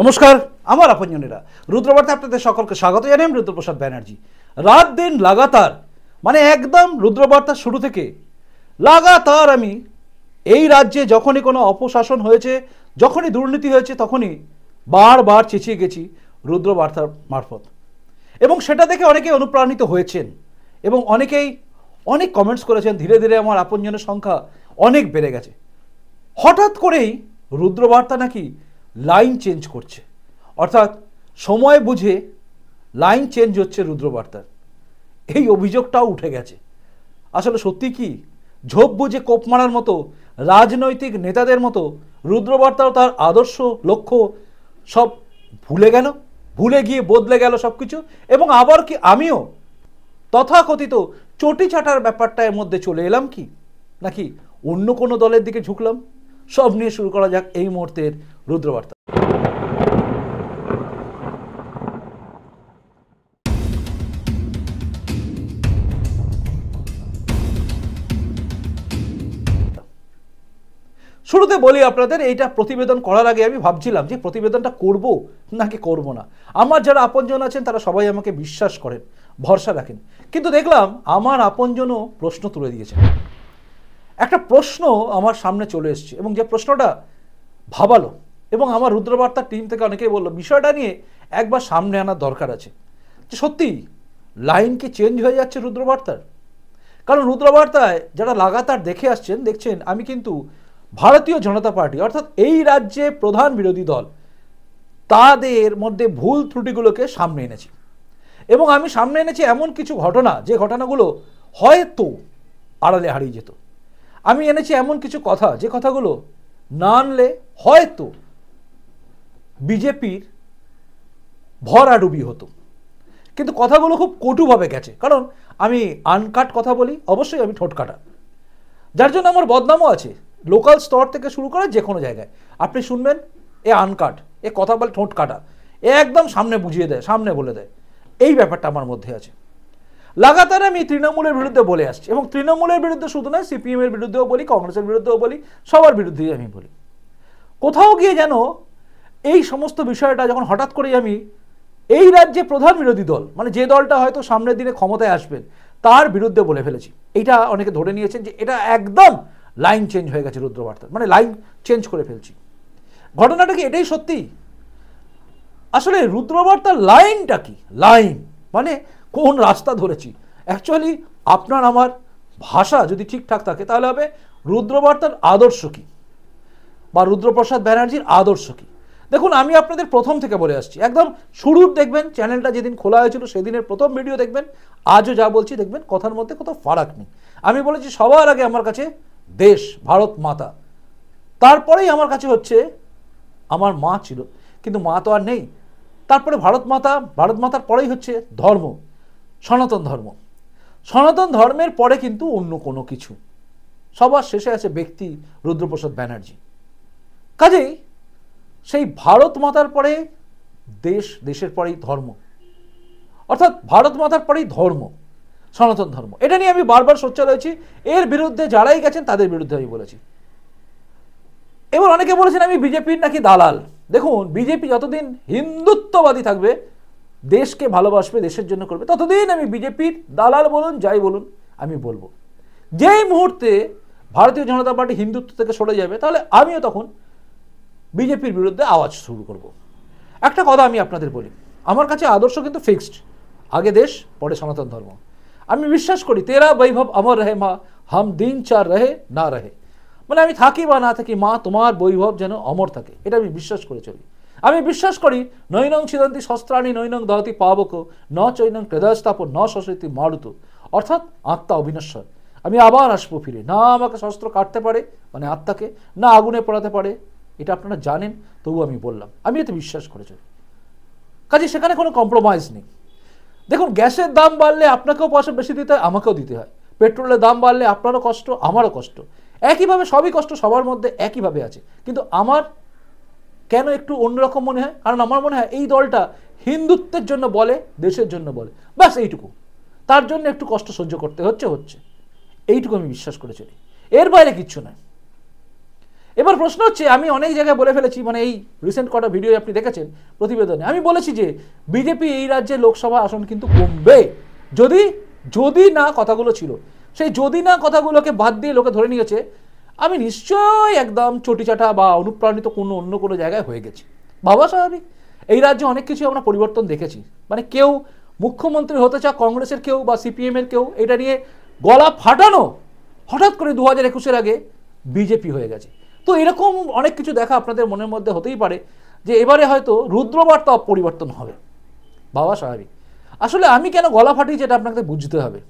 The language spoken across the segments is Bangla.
নমস্কার আমার আপনজনেরা রুদ্রবার্তা আপনাদের সকলকে স্বাগত জানাই আমি রুদ্রপ্রসাদ ব্যানার্জি রাত দিন লাগাতার মানে একদম রুদ্রবার্তা শুরু থেকে লাগাতার আমি এই রাজ্যে যখনই কোনো অপশাসন হয়েছে যখনই দুর্নীতি হয়েছে তখনই বারবার চেঁচিয়ে গেছি রুদ্রবার্তার মারফত এবং সেটা দেখে অনেকেই অনুপ্রাণিত হয়েছেন এবং অনেকেই অনেক কমেন্টস করেছেন ধীরে ধীরে আমার আপনজনের সংখ্যা অনেক বেড়ে গেছে হঠাৎ করেই রুদ্রবার্তা নাকি লাইন চেঞ্জ করছে অর্থাৎ সময় বুঝে লাইন চেঞ্জ হচ্ছে রুদ্রবার্তার এই অভিযোগটাও উঠে গেছে আসলে সত্যি কি ঝোপ বুঝে কোপ মারার মতো রাজনৈতিক নেতাদের মতো রুদ্রবার্তাও তার আদর্শ লক্ষ্য সব ভুলে গেল ভুলে গিয়ে বদলে গেল সব কিছু এবং আবার কি আমিও তথাকথিত চটি চাটার ব্যাপারটা এর মধ্যে চলে এলাম কি নাকি অন্য কোনো দলের দিকে ঝুঁকলাম সব নিয়ে শুরু করা যাক এই মুহূর্তের রুদ্রবার্তা শুরুতে বলি আপনাদের এইটা প্রতিবেদন করার আগে আমি ভাবছিলাম যে প্রতিবেদনটা করব নাকি করব না আমার যারা আপনজন আছেন তারা সবাই আমাকে বিশ্বাস করেন ভরসা রাখেন কিন্তু দেখলাম আমার আপনজনও প্রশ্ন তুলে দিয়েছেন একটা প্রশ্ন আমার সামনে চলে এসছে এবং যে প্রশ্নটা ভাবালো এবং আমার রুদ্রবার্তার টিম থেকে অনেকেই বললো বিষয়টা নিয়ে একবার সামনে আনার দরকার আছে যে সত্যি লাইন কি চেঞ্জ হয়ে যাচ্ছে রুদ্রবার্তার কারণ রুদ্রবার্তায় যারা লাগাতার দেখে আসছেন দেখছেন আমি কিন্তু ভারতীয় জনতা পার্টি অর্থাৎ এই রাজ্যে প্রধান বিরোধী দল তাদের মধ্যে ভুল ত্রুটিগুলোকে সামনে এনেছি এবং আমি সামনে এনেছি এমন কিছু ঘটনা যে ঘটনাগুলো হয়তো আড়ালে হারিয়ে যেত আমি এনেছি এমন কিছু কথা যে কথাগুলো না আনলে হয়তো বিজেপির ভরাডুবি হতো কিন্তু কথাগুলো খুব কটুভাবে গেছে কারণ আমি আনকাট কথা বলি অবশ্যই আমি ঠোঁট কাটা যার জন্য আমার বদনামও আছে লোকাল স্তর থেকে শুরু করে যে কোনো জায়গায় আপনি শুনবেন এ আনকাট এ কথা বলে ঠোঁট কাটা এ একদম সামনে বুঝিয়ে দেয় সামনে বলে দেয় এই ব্যাপারটা আমার মধ্যে আছে লাগাতার আমি তৃণমূলের বিরুদ্ধে বলে আসছি এবং তৃণমূলের বিরুদ্ধে শুধু নয় সিপিএমের বিরুদ্ধেও বলি কংগ্রেসের বিরুদ্ধেও বলি সবার বিরুদ্ধেই আমি বলি কোথাও গিয়ে যেন এই সমস্ত বিষয়টা যখন হঠাৎ করেই আমি এই রাজ্যে প্রধান বিরোধী দল মানে যে দলটা হয়তো সামনের দিনে ক্ষমতায় আসবেন তার বিরুদ্ধে বলে ফেলেছি এটা অনেকে ধরে নিয়েছেন যে এটা একদম লাইন চেঞ্জ হয়ে গেছে রুদ্রবার্তার মানে লাইন চেঞ্জ করে ফেলছি ঘটনাটা কি এটাই সত্যি আসলে রুদ্রবার্তার লাইনটা কি লাইন মানে কোন রাস্তা ধরেছি অ্যাকচুয়ালি আপনার আমার ভাষা যদি ঠিকঠাক থাকে তাহলে হবে রুদ্রবার্তার আদর্শ কি বা রুদ্রপ্রসাদ ব্যানার্জির আদর্শ কী দেখুন আমি আপনাদের প্রথম থেকে বলে আসছি একদম শুরুর দেখবেন চ্যানেলটা যেদিন খোলা হয়েছিল সেদিনের প্রথম ভিডিও দেখবেন আজও যা বলছি দেখবেন কথার মধ্যে কত ফারাক নেই আমি বলেছি সবার আগে আমার কাছে দেশ ভারত মাতা তারপরেই আমার কাছে হচ্ছে আমার মা ছিল কিন্তু মা তো আর নেই তারপরে ভারত মাতা ভারত মাতার পরেই হচ্ছে ধর্ম সনাতন ধর্ম সনাতন ধর্মের পরে কিন্তু অন্য কোনো কিছু সবার শেষে আছে ব্যক্তি রুদ্রপ্রসাদ ব্যানার্জি কাজেই সেই ভারত মাতার পরে দেশ দেশের পরেই ধর্ম অর্থাৎ ভারত মাতার পরেই ধর্ম সনাতন ধর্ম এটা নিয়ে আমি বারবার সোচ্চার হয়েছি এর বিরুদ্ধে যারাই গেছেন তাদের বিরুদ্ধে আমি বলেছি এবার অনেকে বলেছেন আমি বিজেপির নাকি দালাল দেখুন বিজেপি যতদিন হিন্দুত্ববাদী থাকবে দেশকে ভালোবাসবে দেশের জন্য করবে ততদিন আমি বিজেপির দালাল বলুন যাই বলুন আমি বলবো যেই মুহূর্তে ভারতীয় জনতা পার্টি হিন্দুত্ব থেকে সরে যাবে তাহলে আমিও তখন বিজেপির বিরুদ্ধে আওয়াজ শুরু করব একটা কথা আমি আপনাদের বলি আমার কাছে আদর্শ কিন্তু ফিক্সড আগে দেশ পরে সনাতন ধর্ম আমি বিশ্বাস করি তেরা বৈভব অমর রহে মা হাম দিন চার রহে না রহে মানে আমি থাকি বা না থাকি মা তোমার বৈভব যেন অমর থাকে এটা আমি বিশ্বাস করে চলি আমি বিশ্বাস করি নৈনং ছিদন্তি শস্ত্রাণী নৈনং দহতি পাবক ন চৈনং ক্রেদাস্তাপ ন সশীতি মারুত অর্থাৎ আত্মা অবিনশ্বর আমি আবার আসবো ফিরে না আমাকে শস্ত্র কাটতে পারে মানে আত্মাকে না আগুনে পড়াতে পারে এটা আপনারা জানেন তবু আমি বললাম আমি এতে বিশ্বাস করে চলি কাজে সেখানে কোনো কম্প্রোমাইজ নেই দেখুন গ্যাসের দাম বাড়লে আপনাকেও পয়সা বেশি দিতে হয় আমাকেও দিতে হয় পেট্রোলের দাম বাড়লে আপনারও কষ্ট আমারও কষ্ট একইভাবে সবই কষ্ট সবার মধ্যে একইভাবে আছে কিন্তু আমার কেন একটু অন্যরকম মনে হয় কারণ আমার মনে হয় এই দলটা হিন্দুত্বের জন্য বলে দেশের জন্য বলে ব্যাস এইটুকু তার জন্য একটু কষ্ট সহ্য করতে হচ্ছে হচ্ছে এইটুকু আমি বিশ্বাস করে চলি এর বাইরে কিচ্ছু নয় এবার প্রশ্ন হচ্ছে আমি অনেক জায়গায় বলে ফেলেছি মানে এই রিসেন্ট কটা ভিডিও আপনি দেখেছেন প্রতিবেদনে আমি বলেছি যে বিজেপি এই রাজ্যে লোকসভা আসন কিন্তু কমবে যদি যদি না কথাগুলো ছিল সেই যদি না কথাগুলোকে বাদ দিয়ে লোকে ধরে নিয়েছে আমি নিশ্চয়ই একদম চটিচাটা বা অনুপ্রাণিত কোনো অন্য কোনো জায়গায় হয়ে গেছি ভাবা স্বাভাবিক এই রাজ্যে অনেক কিছু আমরা পরিবর্তন দেখেছি মানে কেউ মুখ্যমন্ত্রী হতে চা কংগ্রেসের কেউ বা সিপিএমের কেউ এটা নিয়ে গলা ফাটানো হঠাৎ করে দু হাজার একুশের আগে বিজেপি হয়ে গেছে তো এরকম অনেক কিছু দেখা আপনাদের মনের মধ্যে হতেই পারে যে এবারে হয়তো রুদ্রবার্তা পরিবর্তন হবে বাবা স্বাভাবিক আসলে আমি কেন গলা ফাটিয়েছি এটা আপনাকে বুঝতে হবে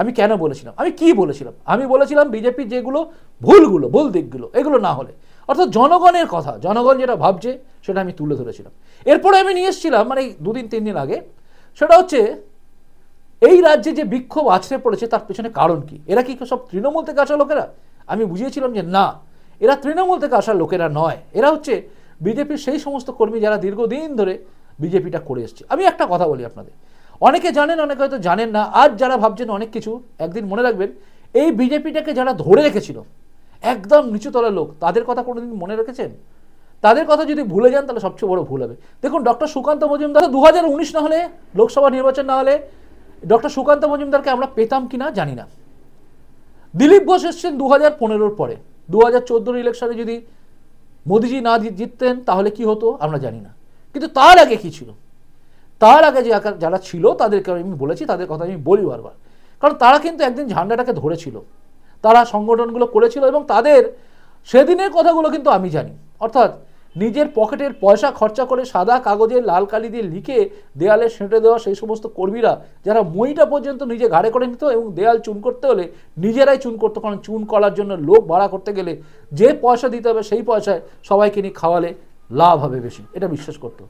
আমি কেন বলেছিলাম আমি কি বলেছিলাম আমি বলেছিলাম বিজেপি যেগুলো ভুলগুলো ভুল দিকগুলো এগুলো না হলে অর্থাৎ জনগণের কথা জনগণ যেটা ভাবছে সেটা আমি তুলে ধরেছিলাম এরপরে আমি নিয়ে এসেছিলাম মানে দুদিন তিন দিন আগে সেটা হচ্ছে এই রাজ্যে যে বিক্ষোভ আছড়ে পড়েছে তার পেছনে কারণ কি এরা কি সব তৃণমূল থেকে আসা লোকেরা আমি বুঝিয়েছিলাম যে না এরা তৃণমূল থেকে আসা লোকেরা নয় এরা হচ্ছে বিজেপির সেই সমস্ত কর্মী যারা দীর্ঘদিন ধরে বিজেপিটা করে এসছে আমি একটা কথা বলি আপনাদের অনেকে জানেন অনেকে হয়তো জানেন না আজ যারা ভাবছেন অনেক কিছু একদিন মনে রাখবেন এই বিজেপিটাকে যারা ধরে রেখেছিল একদম নিচুতলা লোক তাদের কথা কোনোদিন মনে রেখেছেন তাদের কথা যদি ভুলে যান তাহলে সবচেয়ে বড় ভুল হবে দেখুন ডক্টর সুকান্ত মজুমদার দু না হলে লোকসভা নির্বাচন না হলে ডক্টর সুকান্ত মজুমদারকে আমরা পেতাম কিনা জানি না দিলীপ ঘোষ এসছেন দু হাজার পরে দু হাজার চোদ্দোর ইলেকশনে যদি মোদিজি না জিততেন তাহলে কি হতো আমরা জানি না কিন্তু তার আগে কি ছিল তার আগে যে যারা ছিল তাদেরকে আমি বলেছি তাদের কথা আমি বলি বারবার কারণ তারা কিন্তু একদিন ঝান্ডাটাকে ধরেছিল তারা সংগঠনগুলো করেছিল এবং তাদের সেদিনের কথাগুলো কিন্তু আমি জানি অর্থাৎ নিজের পকেটের পয়সা খরচা করে সাদা কাগজে লাল কালি দিয়ে লিখে দেয়ালে সেঁটে দেওয়া সেই সমস্ত কর্মীরা যারা মইটা পর্যন্ত নিজে ঘাড়ে করে নিত এবং দেয়াল চুন করতে হলে নিজেরাই চুন করতো কারণ চুন করার জন্য লোক ভাড়া করতে গেলে যে পয়সা দিতে হবে সেই পয়সায় সবাইকে নিয়ে খাওয়ালে লাভ হবে বেশি এটা বিশ্বাস করতো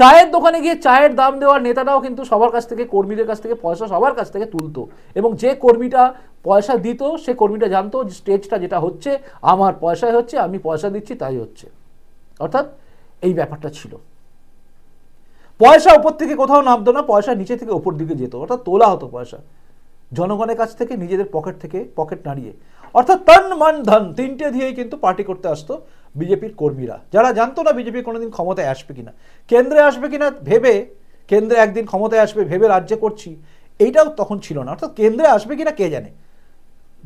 চায়ের দোকানে গিয়ে চায়ের দাম দেওয়ার নেতাটাও কিন্তু সবার কাছ থেকে কর্মীদের কাছ থেকে পয়সা সবার কাছ থেকে তুলতো এবং যে কর্মীটা পয়সা দিত সে কর্মীটা জানতো যে স্টেজটা যেটা হচ্ছে আমার পয়সায় হচ্ছে আমি পয়সা দিচ্ছি তাই হচ্ছে অর্থাৎ এই ব্যাপারটা ছিল পয়সা উপর থেকে কোথাও নামতো না পয়সা নিচে থেকে ওপর দিকে যেত অর্থাৎ তোলা হতো পয়সা জনগণের কাছ থেকে নিজেদের পকেট থেকে পকেট নাড়িয়ে অর্থাৎ তন মান ধন তিনটে দিয়েই কিন্তু পার্টি করতে আসতো বিজেপির কর্মীরা যারা জানতো না বিজেপি কোনোদিন ক্ষমতায় আসবে কিনা কেন্দ্রে আসবে কিনা ভেবে কেন্দ্রে একদিন ক্ষমতায় আসবে ভেবে রাজ্যে করছি এইটাও তখন ছিল না অর্থাৎ কেন্দ্রে আসবে কিনা কে জানে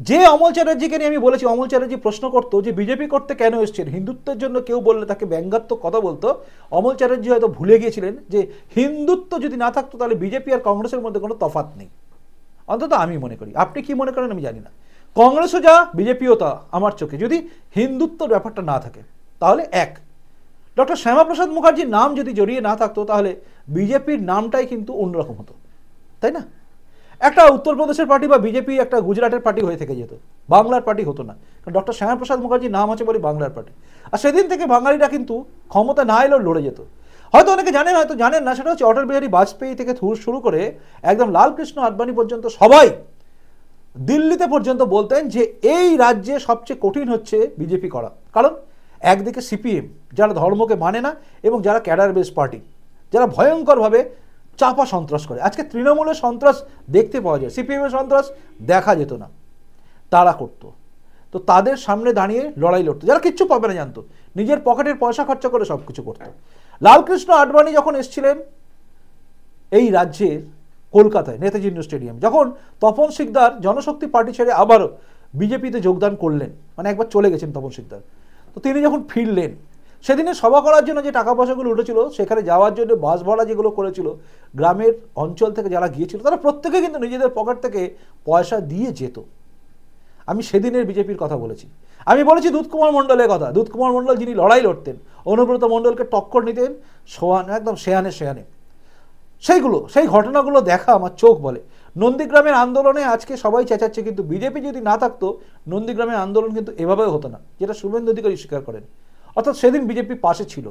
যে অমল চ্যাটার্জিকে নিয়ে আমি বলেছি অমল চ্যাটার্জি প্রশ্ন করতো যে বিজেপি করতে কেন এসছেন হিন্দুত্বের জন্য কেউ বললে তাকে ব্যঙ্গাত্মক কথা বলতো অমল চ্যাটার্জি হয়তো ভুলে গিয়েছিলেন যে হিন্দুত্ব যদি না থাকতো তাহলে বিজেপি আর কংগ্রেসের মধ্যে কোনো তফাত নেই অন্তত আমি মনে করি আপনি কি মনে করেন আমি জানি না কংগ্রেসও যা বিজেপিও তা আমার চোখে যদি হিন্দুত্বর ব্যাপারটা না থাকে তাহলে এক ডক্টর শ্যামাপ্রসাদ মুখার্জির নাম যদি জড়িয়ে না থাকতো তাহলে বিজেপির নামটাই কিন্তু অন্যরকম হতো তাই না একটা উত্তরপ্রদেশের পার্টি বা বিজেপি একটা গুজরাটের পার্টি হয়ে থেকে যেত বাংলার পার্টি হতো না কারণ ডক্টর শ্যামাপ্রসাদ মুখার্জি নাম আছে বলে বাংলার পার্টি আর সেদিন থেকে বাঙালিরা কিন্তু ক্ষমতা না এলেও লড়ে যেত হয়তো অনেকে জানেন হয়তো জানেন না সেটা হচ্ছে অটল বিহারী বাজপেয়ী থেকে শুরু করে একদম লালকৃষ্ণ আডবাণী পর্যন্ত সবাই দিল্লিতে পর্যন্ত বলতেন যে এই রাজ্যে সবচেয়ে কঠিন হচ্ছে বিজেপি করা কারণ একদিকে সিপিএম যারা ধর্মকে মানে না এবং যারা ক্যাডার বেস পার্টি যারা ভয়ঙ্করভাবে চাপা সন্ত্রাস করে আজকে তৃণমূলের সন্ত্রাস দেখতে পাওয়া যায় সিপিএমের সন্ত্রাস দেখা যেত না তারা করতো তো তাদের সামনে দাঁড়িয়ে লড়াই লড়তো যারা কিচ্ছু পাবে না জানতো নিজের পকেটের পয়সা খরচা করে সব কিছু করতো লালকৃষ্ণ আডবাণী যখন এসছিলেন এই রাজ্যের কলকাতায় নেতাজি ইন্ডো স্টেডিয়াম যখন তপন সিকদার জনশক্তি পার্টি ছেড়ে আবারও বিজেপিতে যোগদান করলেন মানে একবার চলে গেছেন তপন সিকদার তো তিনি যখন ফিরলেন সেদিনে সভা করার জন্য যে টাকা পয়সাগুলো উঠেছিল সেখানে যাওয়ার জন্য বাস ভাড়া যেগুলো করেছিল গ্রামের অঞ্চল থেকে যারা গিয়েছিল তারা প্রত্যেকে কিন্তু নিজেদের পকেট থেকে পয়সা দিয়ে যেত আমি সেদিনের বিজেপির কথা বলেছি আমি বলেছি দুধকুমার মণ্ডলের কথা দুধকুমার মণ্ডল যিনি লড়াই লড়তেন অনুব্রত মণ্ডলকে টক্কর নিতেন সোয়ান একদম সেয়ানে সেয়ানে সেইগুলো সেই ঘটনাগুলো দেখা আমার চোখ বলে নন্দীগ্রামের আন্দোলনে আজকে সবাই চেঁচাচ্ছে কিন্তু বিজেপি যদি না থাকতো নন্দীগ্রামের আন্দোলন কিন্তু এভাবেও হতো না যেটা শুভেন্দু অধিকারী স্বীকার করেন অর্থাৎ সেদিন বিজেপি পাশে ছিল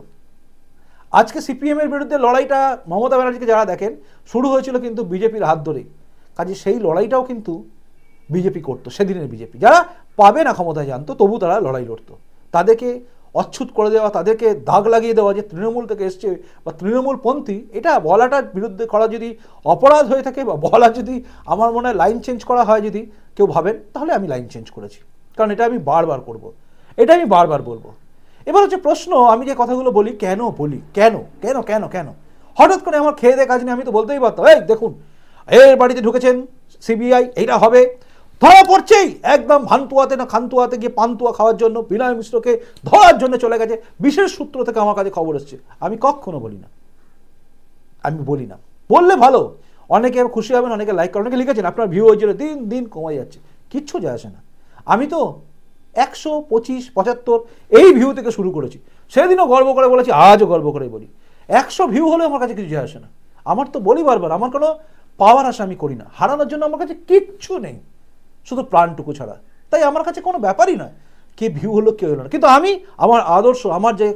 আজকে সিপিএমের বিরুদ্ধে লড়াইটা মমতা ব্যানার্জিকে যারা দেখেন শুরু হয়েছিল কিন্তু বিজেপির হাত ধরেই কাজে সেই লড়াইটাও কিন্তু বিজেপি করতো সেদিনের বিজেপি যারা পাবে না ক্ষমতায় জানতো তবু তারা লড়াই লড়তো তাদেরকে অচ্ছুত করে দেওয়া তাদেরকে দাগ লাগিয়ে দেওয়া যে তৃণমূল থেকে এসছে বা তৃণমূলপন্থী এটা বলাটার বিরুদ্ধে করা যদি অপরাধ হয়ে থাকে বা বলা যদি আমার মনে হয় লাইন চেঞ্জ করা হয় যদি কেউ ভাবেন তাহলে আমি লাইন চেঞ্জ করেছি কারণ এটা আমি বারবার করব। এটা আমি বারবার বলবো এবার হচ্ছে প্রশ্ন আমি যে কথাগুলো বলি কেন বলি কেন কেন কেন কেন হঠাৎ করে আমার খেয়ে দেয় কাজ নেই আমি তো বলতেই পারতাম এই দেখুন এর বাড়িতে ঢুকেছেন সিবিআই এইটা হবে ধরা পড়ছেই একদম ভানতুয়াতে না খান্তুয়াতে গিয়ে পান্তুয়া খাওয়ার জন্য বিনয় মিশ্রকে ধরার জন্য চলে গেছে বিশেষ সূত্র থেকে আমার কাছে খবর এসছে আমি কখনো বলি না আমি বলি না বললে ভালো অনেকে খুশি হবেন অনেকে লাইক করেন অনেকে লিখেছেন আপনার ভিউ হয়েছিল দিন দিন কমে যাচ্ছে কিচ্ছু যায় আসে না আমি তো একশো পঁচিশ পঁচাত্তর এই ভিউ থেকে শুরু করেছি সেদিনও গর্ব করে বলেছি আজও গর্ব করে বলি একশো ভিউ হলেও আমার কাছে কিছু যায় আসে না আমার তো বলি বারবার আমার কোনো পাওয়ার আশা আমি করি না হারানোর জন্য আমার কাছে কিচ্ছু নেই শুধু প্রাণটুকু ছাড়া তাই আমার কাছে কোনো ব্যাপারই নয় কে ভিউ হলো কে হলো না কিন্তু আমি আমার আদর্শ আমার যে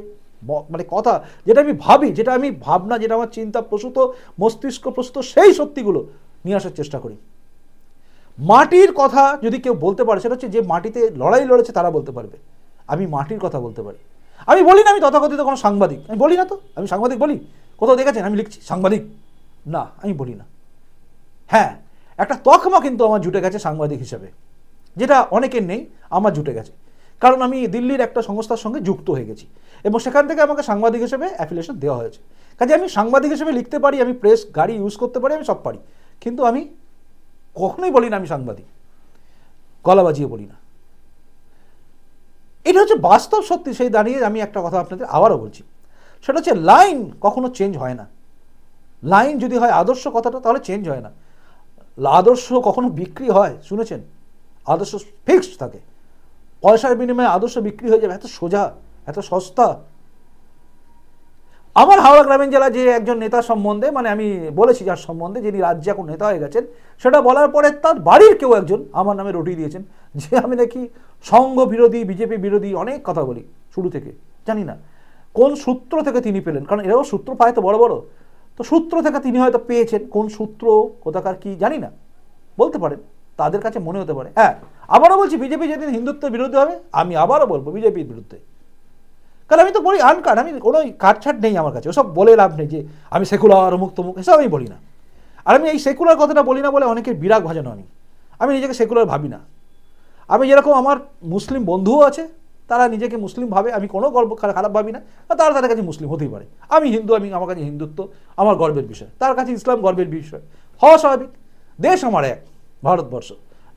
মানে কথা যেটা আমি ভাবি যেটা আমি ভাবনা যেটা আমার চিন্তা প্রসূত মস্তিষ্ক প্রসূত সেই সত্যিগুলো নিয়ে আসার চেষ্টা করি মাটির কথা যদি কেউ বলতে পারে সেটা হচ্ছে যে মাটিতে লড়াই লড়েছে তারা বলতে পারবে আমি মাটির কথা বলতে পারি আমি বলি না আমি তথাকথিত কোনো সাংবাদিক আমি বলি না তো আমি সাংবাদিক বলি কোথাও দেখেছেন আমি লিখছি সাংবাদিক না আমি বলি না হ্যাঁ একটা তকমা কিন্তু আমার জুটে গেছে সাংবাদিক হিসেবে যেটা অনেকের নেই আমার জুটে গেছে কারণ আমি দিল্লির একটা সংস্থার সঙ্গে যুক্ত হয়ে গেছি এবং সেখান থেকে আমাকে সাংবাদিক হিসেবে অ্যাফিলিয়েশন দেওয়া হয়েছে কাজে আমি সাংবাদিক হিসেবে লিখতে পারি আমি প্রেস গাড়ি ইউজ করতে পারি আমি সব পারি কিন্তু আমি কখনোই বলি না আমি সাংবাদিক গলা বাজিয়ে বলি না এটা হচ্ছে বাস্তব সত্যি সেই দাঁড়িয়ে আমি একটা কথা আপনাদের আবারও বলছি সেটা হচ্ছে লাইন কখনো চেঞ্জ হয় না লাইন যদি হয় আদর্শ কথাটা তাহলে চেঞ্জ হয় না আদর্শ কখনো বিক্রি হয় শুনেছেন আদর্শ ফিক্সড থাকে পয়সার বিনিময়ে আদর্শ বিক্রি হয়ে যাবে এত সোজা এত সস্তা আমার হাওড়া গ্রামীণ জেলা যে একজন নেতা সম্বন্ধে মানে আমি বলেছি যার সম্বন্ধে যিনি রাজ্যে এখন নেতা হয়ে গেছেন সেটা বলার পরে তার বাড়ির কেউ একজন আমার নামে রুটি দিয়েছেন যে আমি নাকি সংঘ বিরোধী বিজেপি বিরোধী অনেক কথা বলি শুরু থেকে জানি না কোন সূত্র থেকে তিনি পেলেন কারণ এরাও সূত্র পায় তো বড় বড় তো সূত্র থেকে তিনি হয়তো পেয়েছেন কোন সূত্র কোথাকার কি জানি না বলতে পারেন তাদের কাছে মনে হতে পারে হ্যাঁ আবারও বলছি বিজেপি যেদিন হিন্দুত্ব বিরুদ্ধে হবে আমি আবারও বলবো বিজেপির বিরুদ্ধে কারণ আমি তো বলি আনকাট আমি কোনো কাটছাট নেই আমার কাছে ওসব বলে লাভ নেই যে আমি সেকুলার মুক্ত মুখ এসব আমি বলি না আর আমি এই সেকুলার কথাটা বলি না বলে অনেকের বিরাগ ভাজানো আমি আমি নিজেকে সেকুলার ভাবি না আমি যেরকম আমার মুসলিম বন্ধুও আছে তারা নিজেকে মুসলিম ভাবে আমি কোনো গর্ব খারাপ ভাবি না তারা তাদের কাছে মুসলিম হতেই পারে আমি হিন্দু আমি আমার কাছে হিন্দুত্ব আমার গর্বের বিষয় তার কাছে ইসলাম গর্বের বিষয় হওয়া স্বাভাবিক দেশ আমার এক ভারতবর্ষ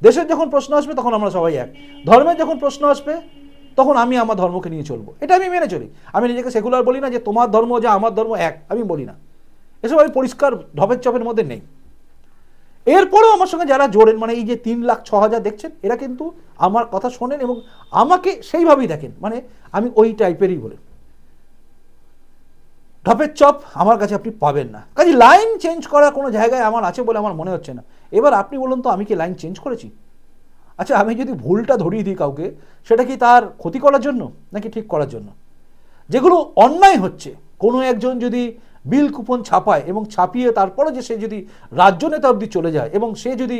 দেশের যখন প্রশ্ন আসবে তখন আমরা সবাই এক ধর্মের যখন প্রশ্ন আসবে তখন আমি আমার ধর্মকে নিয়ে চলবো এটা আমি মেনে চলি আমি নিজেকে সেকুলার বলি না যে তোমার ধর্ম যা আমার ধর্ম এক আমি বলি না এসব আমি পরিষ্কার ঢপের চপের মধ্যে নেই এরপরেও আমার সঙ্গে যারা জোরেন মানে এই যে তিন লাখ ছ হাজার দেখছেন এরা কিন্তু আমার কথা শোনেন এবং আমাকে সেইভাবেই দেখেন মানে আমি ওই টাইপেরই বলি ঢপের চপ আমার কাছে আপনি পাবেন না কাজে লাইন চেঞ্জ করার কোনো জায়গায় আমার আছে বলে আমার মনে হচ্ছে না এবার আপনি বলুন তো আমি কি লাইন চেঞ্জ করেছি আচ্ছা আমি যদি ভুলটা ধরিয়ে দিই কাউকে সেটা কি তার ক্ষতি করার জন্য নাকি ঠিক করার জন্য যেগুলো অন্যায় হচ্ছে কোনো একজন যদি বিল কুপন ছাপায় এবং ছাপিয়ে তারপরে যে সে যদি রাজ্য নেতা অব্দি চলে যায় এবং সে যদি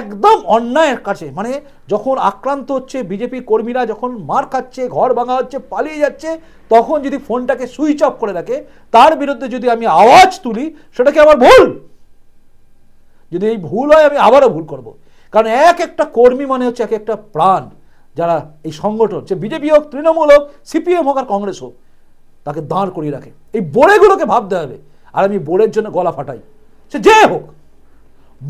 একদম অন্যায়ের কাছে মানে যখন আক্রান্ত হচ্ছে বিজেপি কর্মীরা যখন মার খাচ্ছে ঘর ভাঙা হচ্ছে পালিয়ে যাচ্ছে তখন যদি ফোনটাকে সুইচ অফ করে রাখে তার বিরুদ্ধে যদি আমি আওয়াজ তুলি সেটা কি আমার ভুল যদি এই ভুল হয় আমি আবারও ভুল করবো কারণ এক একটা কর্মী মানে হচ্ছে এক একটা প্রাণ যারা এই সংগঠন সে বিজেপি হোক তৃণমূল হোক সিপিএম হোক আর কংগ্রেস হোক তাকে দাঁড় করিয়ে রাখে এই বোড়েগুলোকে ভাবতে হবে আর আমি বোড়ের জন্য গলা ফাটাই সে যে হোক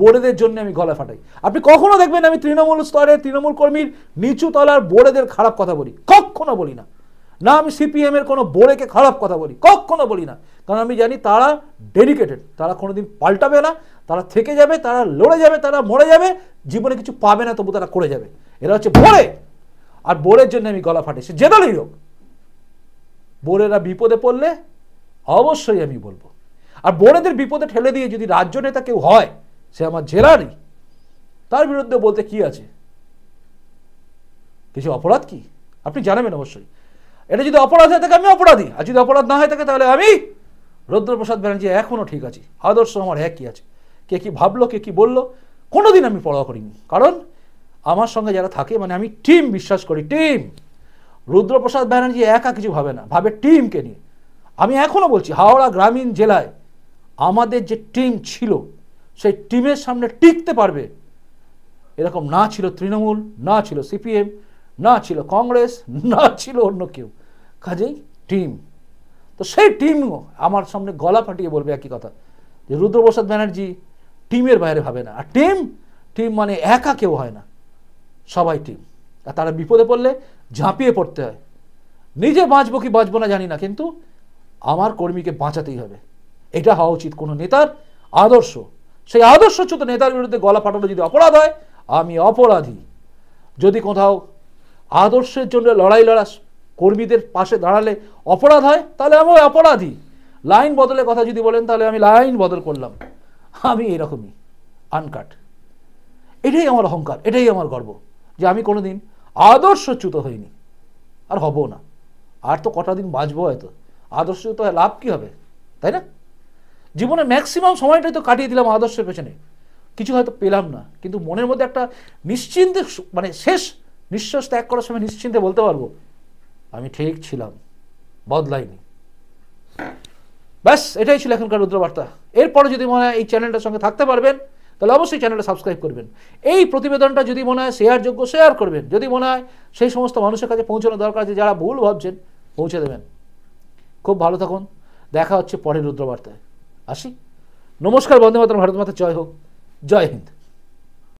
বোড়েদের জন্য আমি গলা ফাটাই আপনি কখনো দেখবেন আমি তৃণমূল স্তরে তৃণমূল কর্মীর নিচু তলার বোড়েদের খারাপ কথা বলি কখনো বলি না না আমি সিপিএমের কোনো বোড়েকে খারাপ কথা বলি কখনো বলি না কারণ আমি জানি তারা ডেডিকেটেড তারা কোনোদিন পাল্টাবে না তারা থেকে যাবে তারা লড়ে যাবে তারা মরে যাবে জীবনে কিছু পাবে না তবু তারা করে যাবে এরা হচ্ছে বোড়ে আর বোড়ের জন্য আমি গলা ফাটে সে যে দলই হোক বোড়েরা বিপদে পড়লে অবশ্যই আমি বলবো আর বোড়েদের বিপদে ঠেলে দিয়ে যদি রাজ্য নেতা কেউ হয় সে আমার জেলারই তার বিরুদ্ধে বলতে কি আছে কিছু অপরাধ কি আপনি জানাবেন অবশ্যই এটা যদি অপরাধ হয় থাকে আমি অপরাধী আর যদি অপরাধ না হয় থাকে তাহলে আমি রুদ্রপ্রসাদ ব্যানার্জি এখনও ঠিক আছি আদর্শ আমার একই আছে কে কি ভাবলো কে কি বললো কোনো দিন আমি পড়া করিনি কারণ আমার সঙ্গে যারা থাকে মানে আমি টিম বিশ্বাস করি টিম রুদ্রপ্রসাদ ব্যানার্জি একা কিছু ভাবে না ভাবে টিমকে নিয়ে আমি এখনও বলছি হাওড়া গ্রামীণ জেলায় আমাদের যে টিম ছিল সেই টিমের সামনে টিকতে পারবে এরকম না ছিল তৃণমূল না ছিল সিপিএম না ছিল কংগ্রেস না ছিল অন্য কেউ কাজেই টিম তো সেই টিম আমার সামনে গলা ফাটিয়ে বলবে একই কথা যে রুদ্রপ্রসাদ ব্যানার্জি টিমের বাইরে ভাবে না আর টিম টিম মানে একা কেউ হয় না সবাই টিম আর তারা বিপদে পড়লে ঝাঁপিয়ে পড়তে হয় নিজে বাঁচবো কি বাঁচবো না জানি না কিন্তু আমার কর্মীকে বাঁচাতেই হবে এটা হওয়া উচিত কোনো নেতার আদর্শ সেই আদর্শচ্যুত নেতার বিরুদ্ধে গলা ফাটানো যদি অপরাধ হয় আমি অপরাধী যদি কোথাও আদর্শের জন্য লড়াই লড়া কর্মীদের পাশে দাঁড়ালে অপরাধ হয় তাহলে আমি অপরাধী লাইন বদলের কথা যদি বলেন তাহলে আমি লাইন বদল করলাম আমি এরকমই আনকাট এটাই আমার অহংকার এটাই আমার গর্ব যে আমি কোনো দিন আদর্শচ্যুত হইনি আর হব না আর তো কটা দিন বাঁচবো হয়তো আদর্শচ্যুত লাভ কী হবে তাই না জীবনে ম্যাক্সিমাম সময়টাই তো কাটিয়ে দিলাম আদর্শের পেছনে কিছু হয়তো পেলাম না কিন্তু মনের মধ্যে একটা নিশ্চিন্তে মানে শেষ নিঃশ্বাস ত্যাগ করার সময় নিশ্চিন্তে বলতে পারবো আমি ঠিক ছিলাম বদলাইনি ব্যাস এটাই ছিল এখনকার রুদ্রবার্তা এরপরে যদি মনে হয় এই চ্যানেলটার সঙ্গে থাকতে পারবেন তাহলে অবশ্যই চ্যানেলটা সাবস্ক্রাইব করবেন এই প্রতিবেদনটা যদি মনে হয় শেয়ারযোগ্য শেয়ার করবেন যদি মনে হয় সেই সমস্ত মানুষের কাছে পৌঁছানো দরকার আছে যারা ভুল ভাবছেন পৌঁছে দেবেন খুব ভালো থাকুন দেখা হচ্ছে পরের রুদ্রবার্তায় আসি নমস্কার বন্দে মাতরম ভারত মাতা জয় হোক জয় হিন্দ